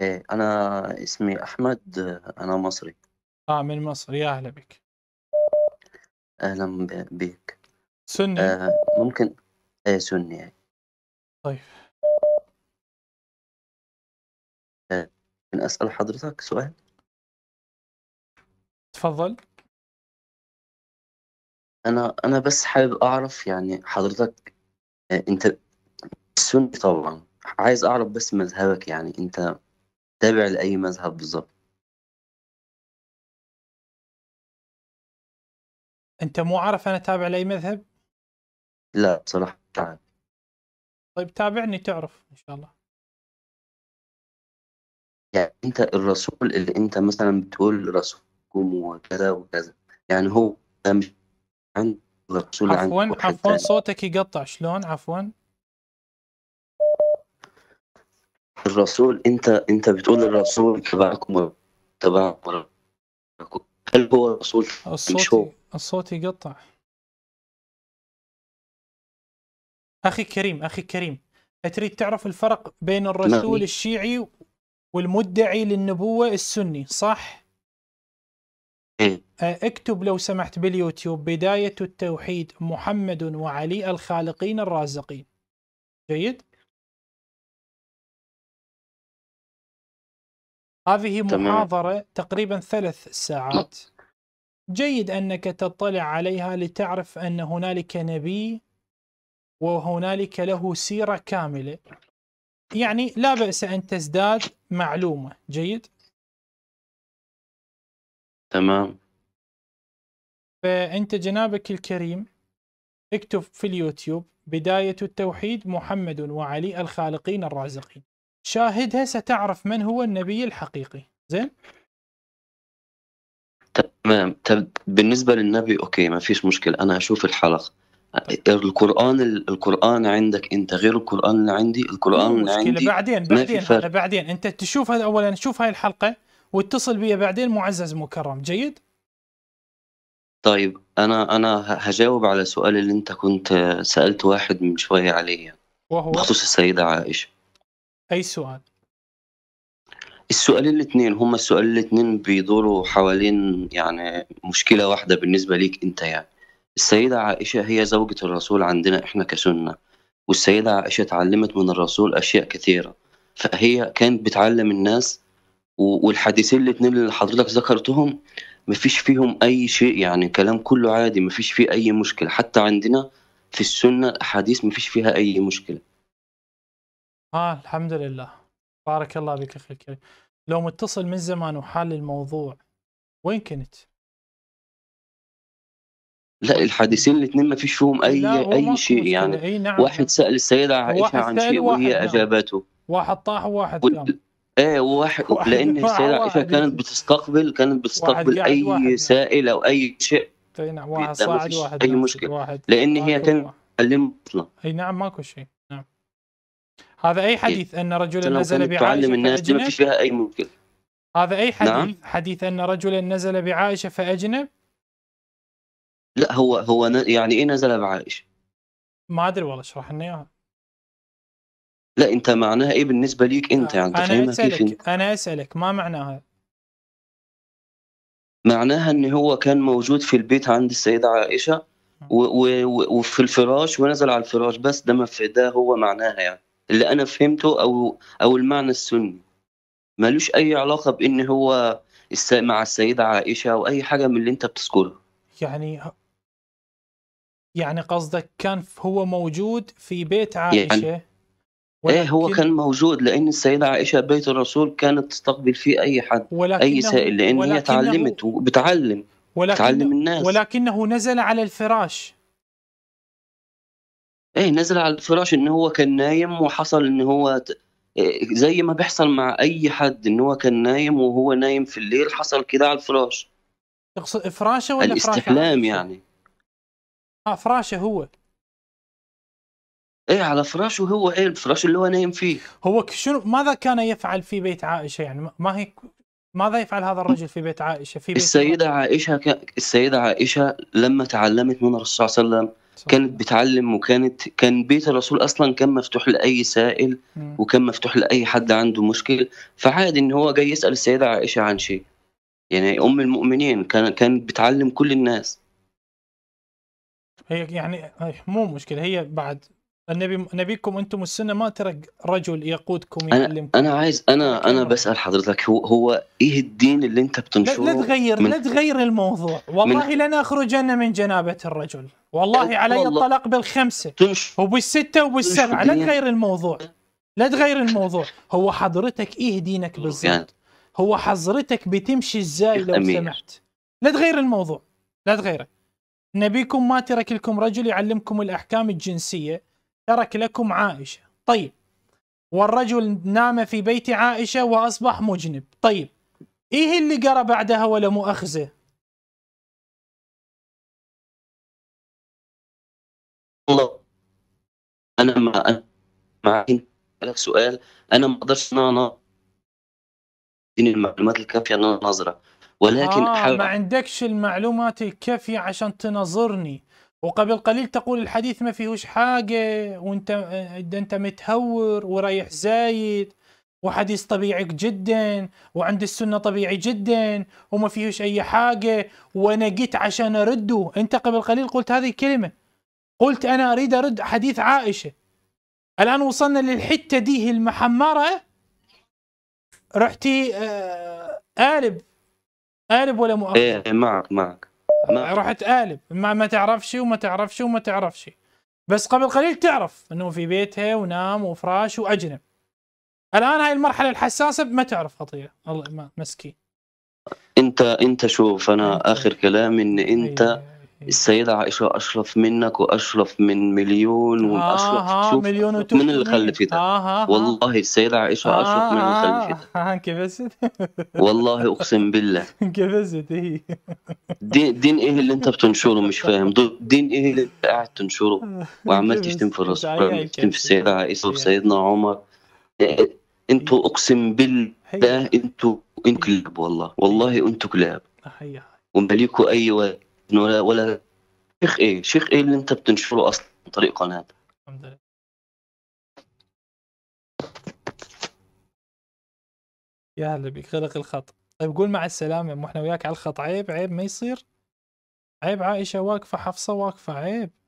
ايه انا اسمي احمد انا مصري اه من مصر يا اهلا بك اهلا بك سني آه ممكن ايه سني طيب آه ممكن اسال حضرتك سؤال تفضل انا انا بس حابب اعرف يعني حضرتك آه انت سني طبعا عايز اعرف بس مذهبك يعني انت تابع لأي مذهب بالظبط أنت مو عارف أنا تابع لأي مذهب؟ لا بصراحة تعال. طيب تابعني تعرف إن شاء الله. يعني أنت الرسول اللي أنت مثلا بتقول رسولكم وكذا وكذا يعني هو مش عن الرسول عفوا عفوا صوتك يقطع شلون عفوا الرسول انت انت بتقول الرسول تبعكم تبعكم هل هو الرسول مش هو الصوت يقطع اخي كريم اخي كريم تريد تعرف الفرق بين الرسول نعم. الشيعي والمدعي للنبوه السني صح إيه؟ اكتب لو سمحت باليوتيوب بدايه التوحيد محمد وعلي الخالقين الرازقين جيد هذه محاضرة تمام. تقريبا ثلاث ساعات جيد أنك تطلع عليها لتعرف أن هنالك نبي وهنالك له سيرة كاملة يعني لا بأس أن تزداد معلومة جيد تمام فأنت جنابك الكريم اكتب في اليوتيوب بداية التوحيد محمد وعلي الخالقين الرازقين شاهدها ستعرف من هو النبي الحقيقي زين تمام طب بالنسبه للنبي اوكي ما فيش مشكله انا أشوف الحلقه القران القران عندك انت غير القران اللي عندي القران اللي عندي بعدين بعدين فرق. بعدين انت تشوف هذا اولا شوف هاي الحلقه واتصل بي بعدين معزز مكرم جيد طيب انا انا هجاوب على سؤال اللي انت كنت آه، سالت واحد من شويه عليه يعني. وهو بخصوص السيده عائشه اي سؤال السؤالين الاثنين هما السؤالين الاثنين بيدوروا حوالين يعني مشكلة واحدة بالنسبة ليك أنت يعني السيدة عائشة هي زوجة الرسول عندنا إحنا كسنة والسيدة عائشة اتعلمت من الرسول أشياء كثيرة فهي كانت بتعلم الناس والحديثين الاثنين اللي حضرتك ذكرتهم مفيش فيهم أي شيء يعني كلام كله عادي مفيش فيه أي مشكلة حتى عندنا في السنة أحاديث مفيش فيها أي مشكلة ها آه الحمد لله بارك الله بك اخي الكريم لو متصل من زمان وحال الموضوع وين كنت؟ لا الحادثين الاثنين ما فيش فيهم اي اي شيء يعني أي نعم. واحد سال السيده عائشه عن شيء وهي نعم. اجابته واحد طاح وواحد قام ايه وواحد لان السيده عائشه كانت بتستقبل كانت بتستقبل اي واحد نعم. سائل او اي شيء اي نعم واحد صاعد واحد اي نعم، مشكله واحد لان هي كانت اي نعم ماكو شيء هذا أي إيه. حديث أن رجلا نزل بعائشة تعلم الناس ما في فيها أي مشكلة هذا أي نعم. حديث نعم؟ حديث أن رجلا نزل بعائشة فأجنب لا هو هو يعني إيه نزل بعائشة ما أدري والله اشرح لنا إياها لا أنت معناها إيه بالنسبة ليك أنت يعني أنا أسألك انت؟ أنا أسألك ما معناها معناها ان هو كان موجود في البيت عند السيده عائشه وفي الفراش ونزل على الفراش بس ده ما في ده هو معناها يعني اللي انا فهمته او او المعنى السني ملوش اي علاقه بان هو مع السيده عائشه او اي حاجه من اللي انت بتذكرها يعني يعني قصدك كان هو موجود في بيت عائشه يعني ولكن... ايه هو كان موجود لان السيده عائشه بيت الرسول كانت تستقبل فيه اي حد ولكنه... اي سائل لان ولكنه... هي تعلمت وبتعلم ولكنه... بتعلم الناس ولكنه نزل على الفراش إيه نزل على الفراش إن هو كان نايم وحصل إن هو إيه، زي ما بيحصل مع أي حد إن هو كان نايم وهو نايم في الليل حصل كده على الفراش تقصد فراشه ولا الاستحلام فراشه؟ يعني اه فراشه هو ايه على فراشه هو ايه الفراش اللي هو نايم فيه هو شنو ماذا كان يفعل في بيت عائشه يعني ما هي ماذا يفعل هذا الرجل في بيت عائشه في بيت السيده عائشه ك... السيده عائشه لما تعلمت من الرسول صلى الله عليه وسلم كانت بتعلم وكانت كان بيت الرسول اصلا كان مفتوح لاي سائل وكان مفتوح لاي حد عنده مشكل فعادي ان هو جاي يسال السيده عائشه عن شيء يعني ام المؤمنين كان كانت بتعلم كل الناس هي يعني مو مشكله هي بعد النبي نبيكم انتم السنه ما ترك رجل يقودكم يعلمكم انا, أنا عايز انا انا بسال حضرتك هو هو ايه الدين اللي انت بتنشره لا, تغير لا تغير الموضوع والله لن اخرجن من جنابه الرجل والله أه، علي الطلاق بالخمسه وبالسته وبالسبعه لا تغير الموضوع لا تغير الموضوع هو حضرتك ايه دينك يعني- بالضبط هو حضرتك بتمشي ازاي لو سمحت لا تغير الموضوع لا تغيره نبيكم ما ترك لكم رجل يعلمكم الاحكام الجنسيه ترك لكم عائشة طيب والرجل نام في بيت عائشة وأصبح مجنب طيب إيه اللي قرأ بعدها ولا مؤاخذة الله أنا ما معاك لك سؤال أنا ما أقدرش أن أنا المعلومات الكافية أنا نظرة ولكن آه ما عندكش المعلومات الكافية عشان تنظرني وقبل قليل تقول الحديث ما فيهوش حاجة وانت ده انت متهور ورايح زايد وحديث طبيعي جدا وعند السنة طبيعي جدا وما فيهوش أي حاجة وأنا جيت عشان أرده أنت قبل قليل قلت هذه الكلمة قلت أنا أريد أرد حديث عائشة الآن وصلنا للحتة دي المحمرة رحتي آه قالب قالب ولا مؤخر إيه معك معك نعم. أنا... قالب تقالب ما, ما تعرفش وما تعرفش وما تعرفش بس قبل قليل تعرف انه في بيتها ونام وفراش واجنب الان هاي المرحله الحساسه ما تعرف خطيه الله مسكين انت انت شوف انا اخر كلام ان انت أيوة. السيدة عائشة أشرف منك وأشرف من مليون آه، وأشرف آه شوف مليون من اللي خلفتها آه،, آه آه والله السيدة عائشة آه أشرف من اللي خلفتها آه, آه، كبست والله أقسم بالله كبست إيه دين, دين إيه اللي أنت بتنشره مش فاهم دين إيه اللي قاعد تنشره وعمال تشتم في الرسول تشتم في السيدة عائشة وفي سيدنا عمر إيه، أنتوا أقسم بالله أنتوا أنتوا كلاب والله والله أنتوا كلاب ومالكوا أي وقت ولا ولا شيخ ايه شيخ ايه اللي انت بتنشره اصلا عن طريق قناه الحمد لله يا هلا بك غلق الخط طيب قول مع السلامة مو احنا وياك على الخط عيب عيب ما يصير عيب عائشة واقفة حفصة واقفة عيب